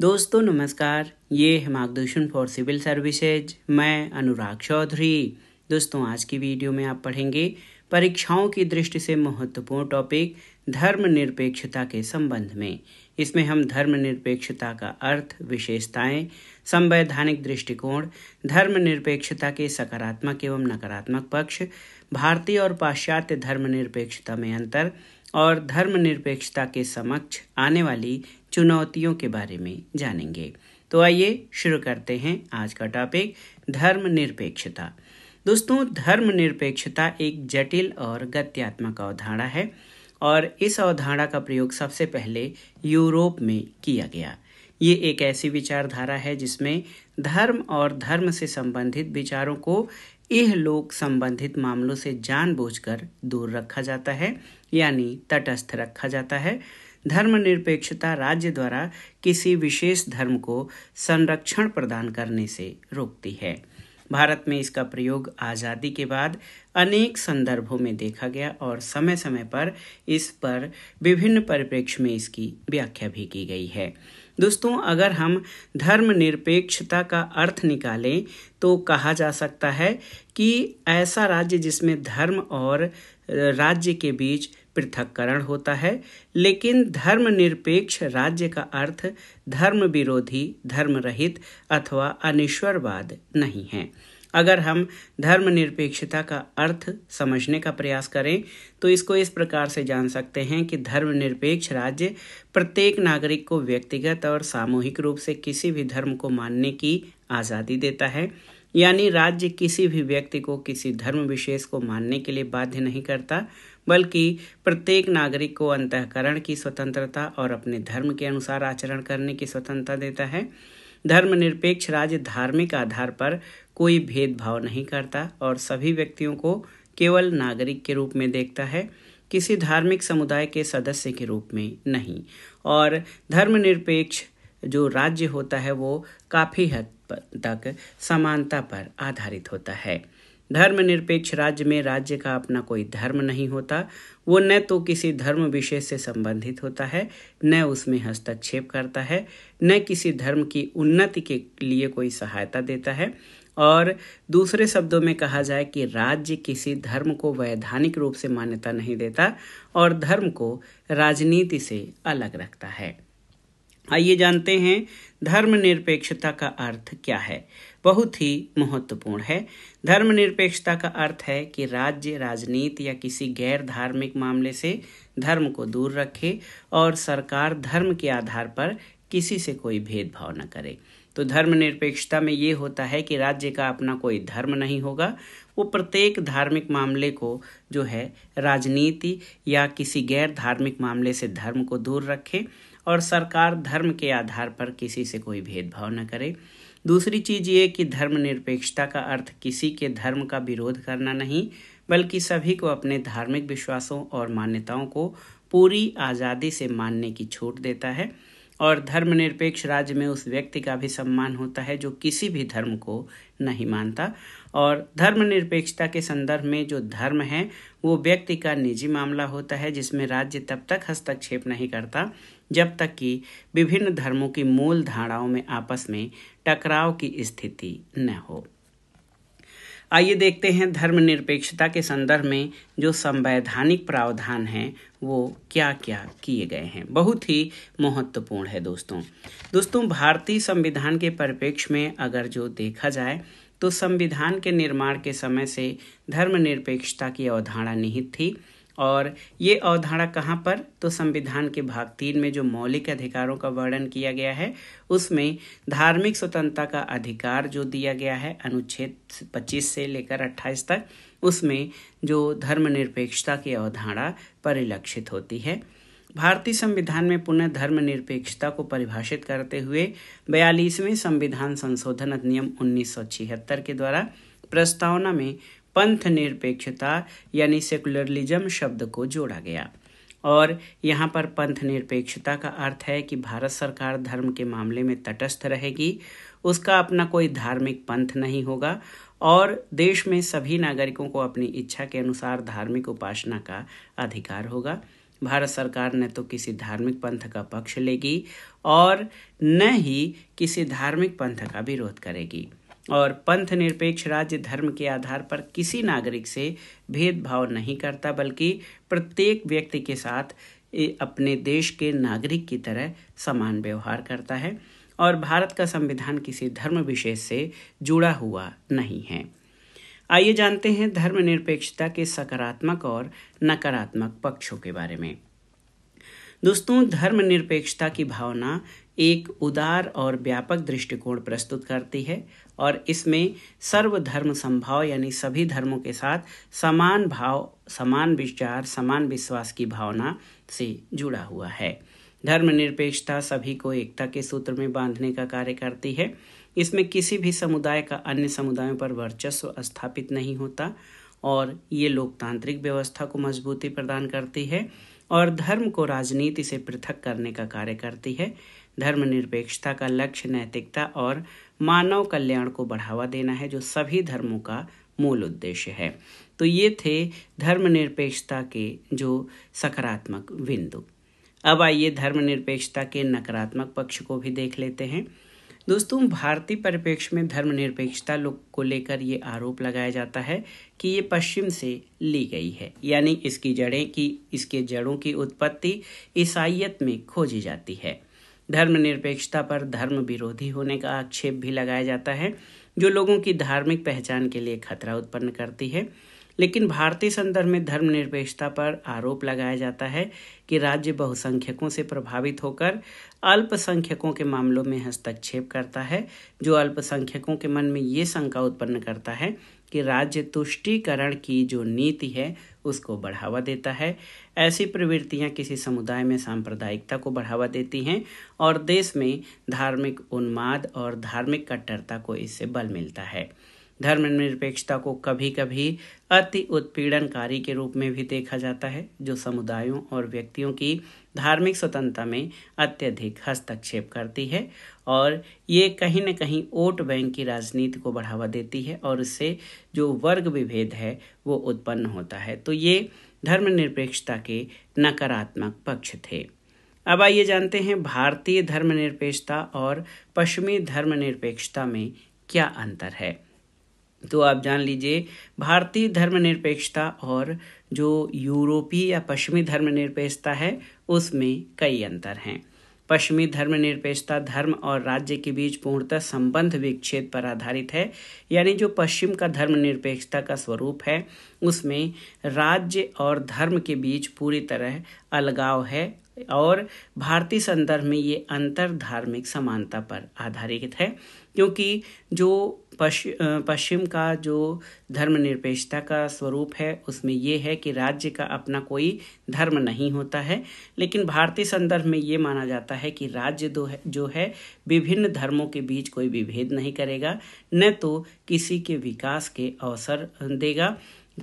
दोस्तों नमस्कार ये है मार्गदर्शन फॉर सिविल सर्विसेज मैं अनुराग चौधरी दोस्तों आज की वीडियो में आप पढ़ेंगे परीक्षाओं की दृष्टि से महत्वपूर्ण टॉपिक धर्मनिरपेक्षता के संबंध में इसमें हम धर्मनिरपेक्षता का अर्थ विशेषताएं संवैधानिक दृष्टिकोण धर्मनिरपेक्षता के सकारात्मक एवं नकारात्मक पक्ष भारतीय और पाश्चात्य धर्मनिरपेक्षता में अंतर और धर्मनिरपेक्षता के समक्ष आने वाली चुनौतियों के बारे में जानेंगे तो आइए शुरू करते हैं आज का टॉपिक धर्म निरपेक्षता दोस्तों धर्मनिरपेक्षता एक जटिल और गत्यात्मक अवधारणा है और इस अवधारणा का प्रयोग सबसे पहले यूरोप में किया गया ये एक ऐसी विचारधारा है जिसमें धर्म और धर्म से संबंधित विचारों को यह लोक संबंधित मामलों से जानबूझकर दूर रखा जाता है यानी तटस्थ रखा जाता है धर्मनिरपेक्षता राज्य द्वारा किसी विशेष धर्म को संरक्षण प्रदान करने से रोकती है भारत में इसका प्रयोग आज़ादी के बाद अनेक संदर्भों में देखा गया और समय समय पर इस पर विभिन्न परिप्रेक्ष्य में इसकी व्याख्या भी की गई है दोस्तों अगर हम धर्मनिरपेक्षता का अर्थ निकालें तो कहा जा सकता है कि ऐसा राज्य जिसमें धर्म और राज्य के बीच पृथककरण होता है लेकिन धर्मनिरपेक्ष राज्य का अर्थ धर्म विरोधी धर्म रहित अथवा अनिश्वरवाद नहीं है अगर हम धर्मनिरपेक्षता का अर्थ समझने का प्रयास करें तो इसको इस प्रकार से जान सकते हैं कि धर्मनिरपेक्ष राज्य प्रत्येक नागरिक को व्यक्तिगत और सामूहिक रूप से किसी भी धर्म को मानने की आज़ादी देता है यानी राज्य किसी भी व्यक्ति को किसी धर्म विशेष को मानने के लिए बाध्य नहीं करता बल्कि प्रत्येक नागरिक को अंतकरण की स्वतंत्रता और अपने धर्म के अनुसार आचरण करने की स्वतंत्रता देता है धर्मनिरपेक्ष राज्य धार्मिक आधार पर कोई भेदभाव नहीं करता और सभी व्यक्तियों को केवल नागरिक के रूप में देखता है किसी धार्मिक समुदाय के सदस्य के रूप में नहीं और धर्मनिरपेक्ष जो राज्य होता है वो काफ़ी हद तक समानता पर आधारित होता है धर्मनिरपेक्ष राज्य में राज्य का अपना कोई धर्म नहीं होता वो न तो किसी धर्म विशेष से संबंधित होता है न उसमें हस्तक्षेप करता है न किसी धर्म की उन्नति के लिए कोई सहायता देता है और दूसरे शब्दों में कहा जाए कि राज्य किसी धर्म को वैधानिक रूप से मान्यता नहीं देता और धर्म को राजनीति से अलग रखता है आइए जानते हैं धर्मनिरपेक्षता का अर्थ क्या है बहुत ही महत्वपूर्ण है धर्मनिरपेक्षता का अर्थ है कि राज्य राजनीति या किसी गैर धार्मिक मामले से धर्म को दूर रखे और सरकार धर्म के आधार पर किसी से कोई भेदभाव न करे तो धर्मनिरपेक्षता में ये होता है कि राज्य का अपना कोई धर्म नहीं होगा वो प्रत्येक धार्मिक मामले को जो है राजनीति या किसी गैर धार्मिक मामले से धर्म को दूर रखे और सरकार धर्म के आधार पर किसी से कोई भेदभाव न करे दूसरी चीज ये कि धर्मनिरपेक्षता का अर्थ किसी के धर्म का विरोध करना नहीं बल्कि सभी को अपने धार्मिक विश्वासों और मान्यताओं को पूरी आज़ादी से मानने की छूट देता है और धर्मनिरपेक्ष राज्य में उस व्यक्ति का भी सम्मान होता है जो किसी भी धर्म को नहीं मानता और धर्मनिरपेक्षता के संदर्भ में जो धर्म है वो व्यक्ति का निजी मामला होता है जिसमें राज्य तब तक हस्तक्षेप नहीं करता जब तक कि विभिन्न धर्मों की मूल धाराओं में आपस में टकराव की स्थिति न हो आइए देखते हैं धर्मनिरपेक्षता के संदर्भ में जो संवैधानिक प्रावधान हैं वो क्या क्या किए गए हैं बहुत ही महत्वपूर्ण है दोस्तों दोस्तों भारतीय संविधान के परिप्रेक्ष्य में अगर जो देखा जाए तो संविधान के निर्माण के समय से धर्मनिरपेक्षता की अवधारणा निहित थी और ये अवधारणा कहाँ पर तो संविधान के भाग तीन में जो मौलिक अधिकारों का वर्णन किया गया है उसमें धार्मिक स्वतंत्रता का अधिकार जो दिया गया है अनुच्छेद 25 से लेकर 28 तक उसमें जो धर्मनिरपेक्षता की अवधारणा परिलक्षित होती है भारतीय संविधान में पुनः धर्मनिरपेक्षता को परिभाषित करते हुए बयालीसवें संविधान संशोधन अधिनियम उन्नीस के द्वारा प्रस्तावना में पंथ निरपेक्षता यानी सेकुलरलिज्म शब्द को जोड़ा गया और यहाँ पर पंथ निरपेक्षता का अर्थ है कि भारत सरकार धर्म के मामले में तटस्थ रहेगी उसका अपना कोई धार्मिक पंथ नहीं होगा और देश में सभी नागरिकों को अपनी इच्छा के अनुसार धार्मिक उपासना का अधिकार होगा भारत सरकार न तो किसी धार्मिक पंथ का पक्ष लेगी और न ही किसी धार्मिक पंथ का विरोध करेगी और पंथ निरपेक्ष राज्य धर्म के आधार पर किसी नागरिक से भेदभाव नहीं करता बल्कि प्रत्येक व्यक्ति के साथ अपने देश के नागरिक की तरह समान व्यवहार करता है और भारत का संविधान किसी धर्म विशेष से जुड़ा हुआ नहीं है आइए जानते हैं धर्मनिरपेक्षता के सकारात्मक और नकारात्मक पक्षों के बारे में दोस्तों धर्मनिरपेक्षता की भावना एक उदार और व्यापक दृष्टिकोण प्रस्तुत करती है और इसमें सर्वधर्म संभाव यानी सभी धर्मों के साथ समान भाव समान विचार समान विश्वास की भावना से जुड़ा हुआ है धर्मनिरपेक्षता सभी को एकता के सूत्र में बांधने का कार्य करती है इसमें किसी भी समुदाय का अन्य समुदायों पर वर्चस्व स्थापित नहीं होता और ये लोकतांत्रिक व्यवस्था को मजबूती प्रदान करती है और धर्म को राजनीति से पृथक करने का कार्य करती है धर्मनिरपेक्षता का लक्ष्य नैतिकता और मानव कल्याण को बढ़ावा देना है जो सभी धर्मों का मूल उद्देश्य है तो ये थे धर्मनिरपेक्षता के जो सकारात्मक बिंदु अब आइए धर्मनिरपेक्षता के नकारात्मक पक्ष को भी देख लेते हैं दोस्तों भारतीय परिप्रेक्ष्य में धर्मनिरपेक्षता को लेकर ये आरोप लगाया जाता है कि ये पश्चिम से ली गई है यानी इसकी जड़ें की इसके जड़ों की उत्पत्ति ईसाइत में खोजी जाती है धर्मनिरपेक्षता पर धर्म विरोधी होने का आक्षेप भी लगाया जाता है जो लोगों की धार्मिक पहचान के लिए खतरा उत्पन्न करती है लेकिन भारतीय संदर्भ में धर्मनिरपेक्षता पर आरोप लगाया जाता है कि राज्य बहुसंख्यकों से प्रभावित होकर अल्पसंख्यकों के मामलों में हस्तक्षेप करता है जो अल्पसंख्यकों के मन में ये शंका उत्पन्न करता है कि राज्य तुष्टिकरण की जो नीति है उसको बढ़ावा देता है ऐसी प्रवृत्तियां किसी समुदाय में सांप्रदायिकता को बढ़ावा देती हैं और देश में धार्मिक उन्माद और धार्मिक कट्टरता को इससे बल मिलता है धर्मनिरपेक्षता को कभी कभी अति उत्पीड़नकारी के रूप में भी देखा जाता है जो समुदायों और व्यक्तियों की धार्मिक स्वतंत्रता में अत्यधिक हस्तक्षेप करती है और ये कहीं न कहीं वोट बैंक की राजनीति को बढ़ावा देती है और इससे जो वर्ग विभेद है वो उत्पन्न होता है तो ये धर्मनिरपेक्षता के नकारात्मक पक्ष थे अब आइए जानते हैं भारतीय धर्मनिरपेक्षता और पश्चिमी धर्मनिरपेक्षता में क्या अंतर है तो आप जान लीजिए भारतीय धर्मनिरपेक्षता और जो यूरोपीय या पश्चिमी धर्मनिरपेक्षता है उसमें कई अंतर हैं पश्चिमी धर्मनिरपेक्षता धर्म और राज्य के बीच पूर्णतः संबंध विच्छेद पर आधारित है यानी जो पश्चिम का धर्मनिरपेक्षता का स्वरूप है उसमें राज्य और धर्म के बीच पूरी तरह अलगाव है और भारतीय संदर्भ में ये अंतर धार्मिक समानता पर आधारित है क्योंकि जो पश्चिम का जो धर्मनिरपेक्षता का स्वरूप है उसमें ये है कि राज्य का अपना कोई धर्म नहीं होता है लेकिन भारतीय संदर्भ में ये माना जाता है कि राज्य दो है जो है विभिन्न धर्मों के बीच कोई विभेद नहीं करेगा न तो किसी के विकास के अवसर देगा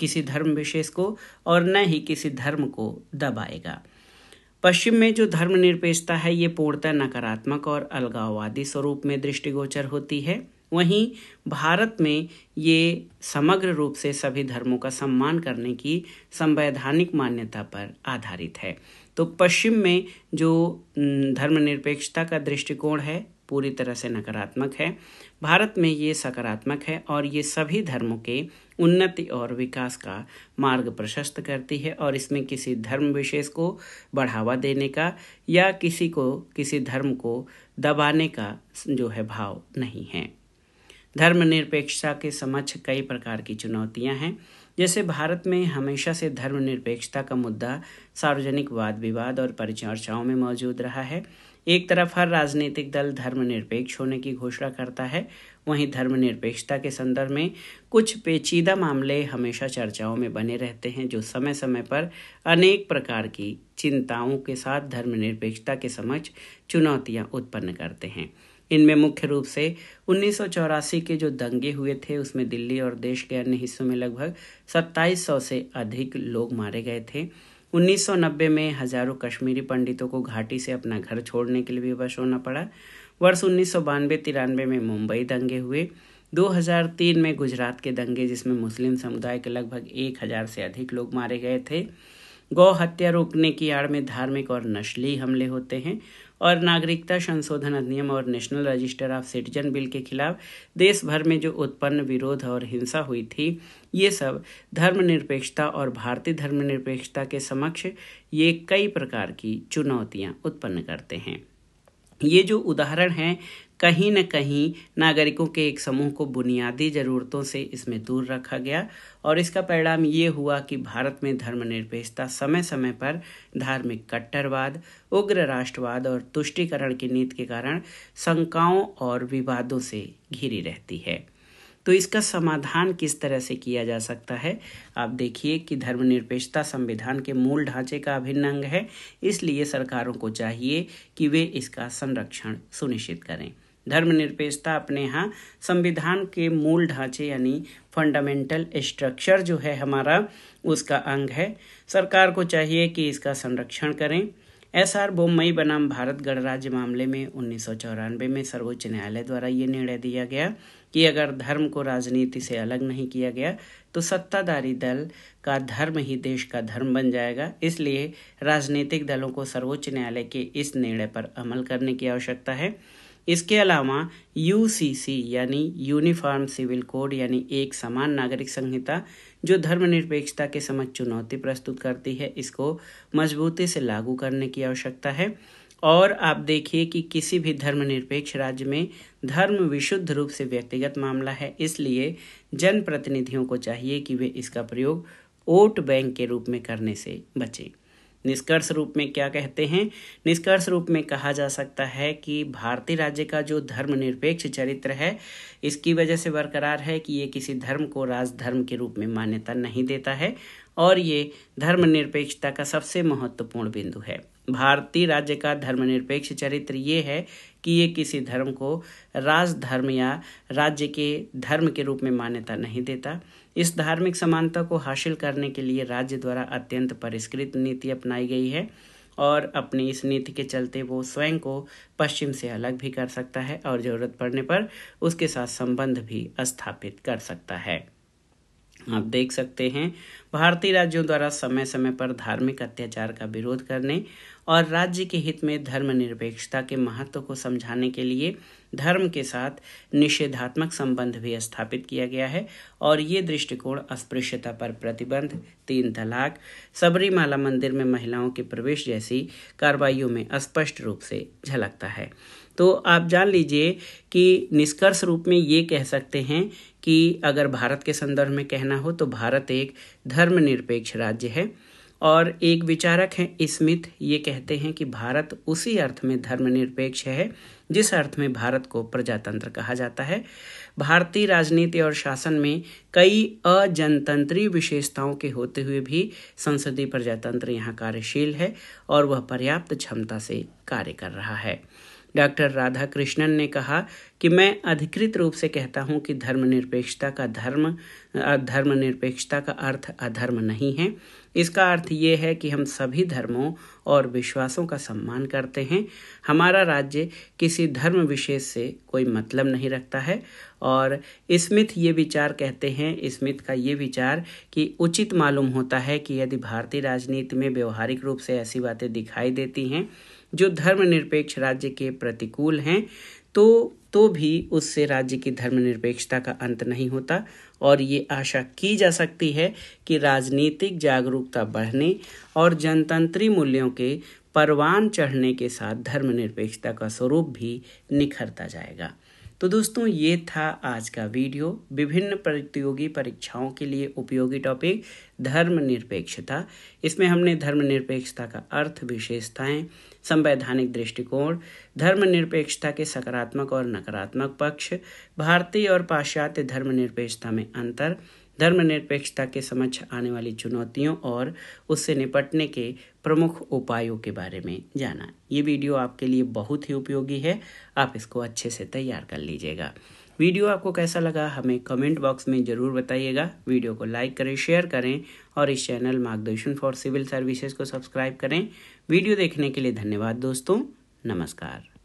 किसी धर्म विशेष को और न ही किसी धर्म को दबाएगा पश्चिम में जो धर्मनिरपेक्षता है ये पूर्णतः नकारात्मक और अलगाववादी स्वरूप में दृष्टिगोचर होती है वहीं भारत में ये समग्र रूप से सभी धर्मों का सम्मान करने की संवैधानिक मान्यता पर आधारित है तो पश्चिम में जो धर्मनिरपेक्षता का दृष्टिकोण है पूरी तरह से नकारात्मक है भारत में ये सकारात्मक है और ये सभी धर्मों के उन्नति और विकास का मार्ग प्रशस्त करती है और इसमें किसी धर्म विशेष को बढ़ावा देने का या किसी को किसी धर्म को दबाने का जो है भाव नहीं है धर्मनिरपेक्षता के समक्ष कई प्रकार की चुनौतियां हैं जैसे भारत में हमेशा से धर्मनिरपेक्षता का मुद्दा सार्वजनिक वाद विवाद और परिचर्चाओं में मौजूद रहा है एक तरफ हर राजनीतिक दल धर्मनिरपेक्ष होने की घोषणा करता है वहीं धर्मनिरपेक्षता के संदर्भ में कुछ पेचीदा मामले हमेशा चर्चाओं में बने रहते हैं जो समय समय पर अनेक प्रकार की चिंताओं के साथ धर्मनिरपेक्षता के समक्ष चुनौतियां उत्पन्न करते हैं इनमें मुख्य रूप से उन्नीस के जो दंगे हुए थे उसमें दिल्ली और देश के अन्य हिस्सों में लगभग 2700 से अधिक लोग मारे गए थे 1990 में हजारों कश्मीरी पंडितों को घाटी से अपना घर छोड़ने के लिए विवश होना पड़ा वर्ष उन्नीस सौ बानवे तिरानवे में मुंबई दंगे हुए 2003 में गुजरात के दंगे जिसमें मुस्लिम समुदाय के लगभग एक हजार से अधिक लोग मारे गए थे गौ हत्या रोकने की आड़ में धार्मिक और नस्ली हमले होते हैं और नागरिकता संशोधन अधिनियम और national register of citizen bill के खिलाफ देश भर में जो उत्पन्न विरोध और हिंसा हुई थी ये सब धर्मनिरपेक्षता और भारतीय धर्मनिरपेक्षता के समक्ष ये कई प्रकार की चुनौतियाँ उत्पन्न करते हैं ये जो उदाहरण हैं कहीं न कहीं नागरिकों के एक समूह को बुनियादी ज़रूरतों से इसमें दूर रखा गया और इसका परिणाम ये हुआ कि भारत में धर्मनिरपेक्षता समय समय पर धार्मिक कट्टरवाद उग्र राष्ट्रवाद और तुष्टिकरण की नीति के कारण शंकाओं और विवादों से घिरी रहती है तो इसका समाधान किस तरह से किया जा सकता है आप देखिए कि धर्मनिरपेक्षता संविधान के मूल ढांचे का अभिन्न अंग है इसलिए सरकारों को चाहिए कि वे इसका संरक्षण सुनिश्चित करें धर्मनिरपेक्षता अपने यहाँ संविधान के मूल ढांचे यानी फंडामेंटल स्ट्रक्चर जो है हमारा उसका अंग है सरकार को चाहिए कि इसका संरक्षण करें एस आर बोमई बनाम भारत गणराज्य मामले में उन्नीस में सर्वोच्च न्यायालय द्वारा ये निर्णय दिया गया कि अगर धर्म को राजनीति से अलग नहीं किया गया तो सत्ताधारी दल का धर्म ही देश का धर्म बन जाएगा इसलिए राजनीतिक दलों को सर्वोच्च न्यायालय के इस निर्णय पर अमल करने की आवश्यकता है इसके अलावा यूसीसी यानी यूनिफॉर्म सिविल कोड यानी एक समान नागरिक संहिता जो धर्मनिरपेक्षता के समक्ष चुनौती प्रस्तुत करती है इसको मजबूती से लागू करने की आवश्यकता है और आप देखिए कि किसी भी धर्मनिरपेक्ष राज्य में धर्म विशुद्ध रूप से व्यक्तिगत मामला है इसलिए जनप्रतिनिधियों को चाहिए कि वे इसका प्रयोग वोट बैंक के रूप में करने से बचें निष्कर्ष रूप में क्या कहते हैं निष्कर्ष रूप में कहा जा सकता है कि भारतीय राज्य का जो धर्मनिरपेक्ष चरित्र है इसकी वजह से बरकरार है कि ये किसी धर्म को राजधर्म के रूप में मान्यता नहीं देता है और ये धर्मनिरपेक्षता का सबसे महत्वपूर्ण बिंदु है भारतीय राज्य का धर्मनिरपेक्ष चरित्र ये है कि ये किसी धर्म को राजधर्म या राज्य के धर्म के रूप में मान्यता नहीं देता इस धार्मिक समानता को हासिल करने के लिए राज्य द्वारा अत्यंत परिष्कृत नीति अपनाई गई है और अपनी इस नीति के चलते वो स्वयं को पश्चिम से अलग भी कर सकता है और ज़रूरत पड़ने पर उसके साथ संबंध भी स्थापित कर सकता है आप देख सकते हैं भारतीय राज्यों द्वारा समय समय पर धार्मिक अत्याचार का विरोध करने और राज्य के हित में धर्मनिरपेक्षता के महत्व को समझाने के लिए धर्म के साथ निषेधात्मक संबंध भी स्थापित किया गया है और ये दृष्टिकोण अस्पृश्यता पर प्रतिबंध तीन तलाक सबरीमाला मंदिर में महिलाओं के प्रवेश जैसी कार्रवाइयों में स्पष्ट रूप से झलकता है तो आप जान लीजिए कि निष्कर्ष रूप में ये कह सकते हैं कि अगर भारत के संदर्भ में कहना हो तो भारत एक धर्मनिरपेक्ष राज्य है और एक विचारक हैं स्मिथ ये कहते हैं कि भारत उसी अर्थ में धर्मनिरपेक्ष है जिस अर्थ में भारत को प्रजातंत्र कहा जाता है भारतीय राजनीति और शासन में कई अजनतंत्री विशेषताओं के होते हुए भी संसदीय प्रजातंत्र यहाँ कार्यशील है और वह पर्याप्त क्षमता से कार्य कर रहा है डॉक्टर राधा कृष्णन ने कहा कि मैं अधिकृत रूप से कहता हूँ कि धर्मनिरपेक्षता का धर्म धर्मनिरपेक्षता का अर्थ अधर्म नहीं है इसका अर्थ ये है कि हम सभी धर्मों और विश्वासों का सम्मान करते हैं हमारा राज्य किसी धर्म विशेष से कोई मतलब नहीं रखता है और स्मिथ ये विचार कहते हैं स्मिथ का ये विचार कि उचित मालूम होता है कि यदि भारतीय राजनीति में व्यवहारिक रूप से ऐसी बातें दिखाई देती हैं जो धर्मनिरपेक्ष राज्य के प्रतिकूल हैं तो तो भी उससे राज्य की धर्मनिरपेक्षता का अंत नहीं होता और ये आशा की जा सकती है कि राजनीतिक जागरूकता बढ़ने और जनतंत्री मूल्यों के परवान चढ़ने के साथ धर्मनिरपेक्षता का स्वरूप भी निखरता जाएगा तो दोस्तों ये था आज का वीडियो विभिन्न प्रतियोगी परीक्षाओं के लिए उपयोगी टॉपिक धर्मनिरपेक्षता इसमें हमने धर्मनिरपेक्षता का अर्थ विशेषताएं संवैधानिक दृष्टिकोण धर्मनिरपेक्षता के सकारात्मक और नकारात्मक पक्ष भारतीय और पाश्चात्य धर्मनिरपेक्षता में अंतर धर्मनिरपेक्षता के समक्ष आने वाली चुनौतियों और उससे निपटने के प्रमुख उपायों के बारे में जाना ये वीडियो आपके लिए बहुत ही उपयोगी है आप इसको अच्छे से तैयार कर लीजिएगा वीडियो आपको कैसा लगा हमें कमेंट बॉक्स में ज़रूर बताइएगा वीडियो को लाइक करें शेयर करें और इस channel Margdarshan for civil services को सब्सक्राइब करें वीडियो देखने के लिए धन्यवाद दोस्तों नमस्कार